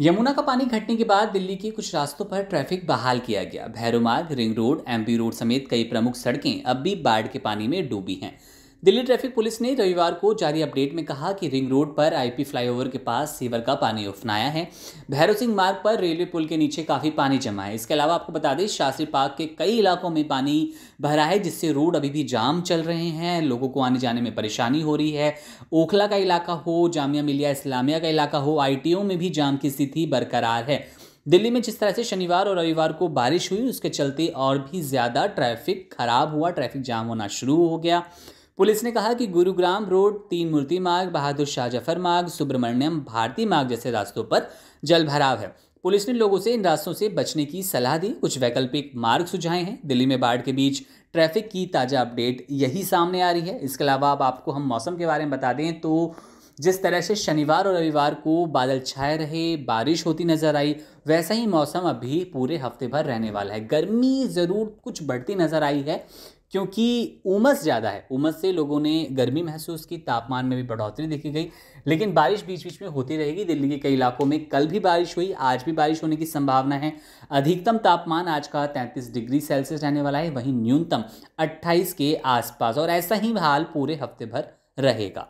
यमुना का पानी घटने के बाद दिल्ली के कुछ रास्तों पर ट्रैफिक बहाल किया गया भैरो मार्ग रिंग रोड एमपी रोड समेत कई प्रमुख सड़कें अब भी बाढ़ के पानी में डूबी हैं दिल्ली ट्रैफिक पुलिस ने रविवार को जारी अपडेट में कहा कि रिंग रोड पर आईपी फ्लाईओवर के पास सीवर का पानी उफनाया है भैरव सिंह मार्ग पर रेलवे पुल के नीचे काफ़ी पानी जमा है इसके अलावा आपको बता दें शास्त्री पार्क के कई इलाकों में पानी भरा है जिससे रोड अभी भी जाम चल रहे हैं लोगों को आने जाने में परेशानी हो रही है ओखला का इलाका हो जामिया मिलिया इस्लामिया का इलाका हो आई में भी जाम की स्थिति बरकरार है दिल्ली में जिस तरह से शनिवार और रविवार को बारिश हुई उसके चलते और भी ज़्यादा ट्रैफिक खराब हुआ ट्रैफिक जाम होना शुरू हो गया पुलिस ने कहा कि गुरुग्राम रोड तीन मूर्ति मार्ग बहादुर शाह जफर मार्ग सुब्रमण्यम भारती मार्ग जैसे रास्तों पर जल भराव है पुलिस ने लोगों से इन रास्तों से बचने की सलाह दी कुछ वैकल्पिक मार्ग सुझाए हैं दिल्ली में बाढ़ के बीच ट्रैफिक की ताज़ा अपडेट यही सामने आ रही है इसके अलावा अब आपको हम मौसम के बारे में बता दें तो जिस तरह से शनिवार और रविवार को बादल छाए रहे बारिश होती नज़र आई वैसा ही मौसम अभी पूरे हफ्ते भर रहने वाला है गर्मी ज़रूर कुछ बढ़ती नज़र आई है क्योंकि उमस ज़्यादा है उमस से लोगों ने गर्मी महसूस की तापमान में भी बढ़ोतरी देखी गई लेकिन बारिश बीच बीच में होती रहेगी दिल्ली के कई इलाकों में कल भी बारिश हुई आज भी बारिश होने की संभावना है अधिकतम तापमान आज का 33 डिग्री सेल्सियस रहने वाला है वहीं न्यूनतम 28 के आसपास और ऐसा ही हाल पूरे हफ्ते भर रहेगा